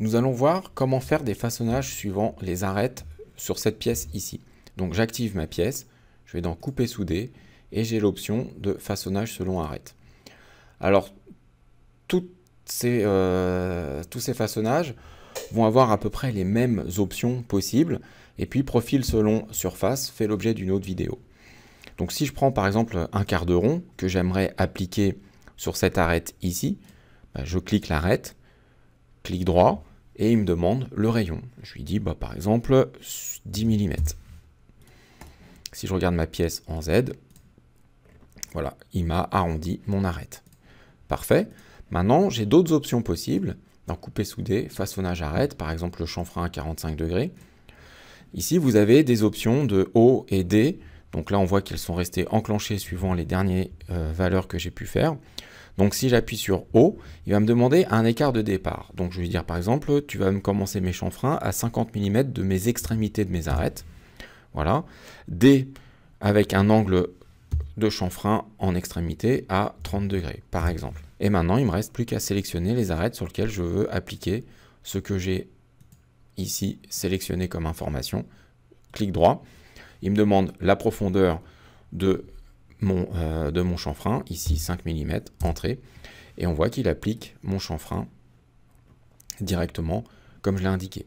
Nous allons voir comment faire des façonnages suivant les arêtes sur cette pièce ici. Donc j'active ma pièce, je vais dans couper souder et j'ai l'option de façonnage selon arête. Alors euh, tous ces façonnages vont avoir à peu près les mêmes options possibles et puis profil selon surface fait l'objet d'une autre vidéo. Donc si je prends par exemple un quart de rond que j'aimerais appliquer sur cette arête ici, bah, je clique l'arête, clic droit, et il me demande le rayon. Je lui dis bah, par exemple 10 mm. Si je regarde ma pièce en Z, voilà, il m'a arrondi mon arête. Parfait. Maintenant, j'ai d'autres options possibles. Dans couper soudé, façonnage arête, par exemple le chanfrein à 45 degrés. Ici, vous avez des options de O et D donc là, on voit qu'elles sont restées enclenchées suivant les dernières euh, valeurs que j'ai pu faire. Donc si j'appuie sur haut », il va me demander un écart de départ. Donc je vais dire par exemple, tu vas me commencer mes chanfreins à 50 mm de mes extrémités de mes arêtes. Voilà. D avec un angle de chanfrein en extrémité à 30 degrés par exemple. Et maintenant, il me reste plus qu'à sélectionner les arêtes sur lesquelles je veux appliquer ce que j'ai ici sélectionné comme information. Clic droit. Il me demande la profondeur de mon, euh, de mon chanfrein, ici 5 mm, entrée. Et on voit qu'il applique mon chanfrein directement comme je l'ai indiqué.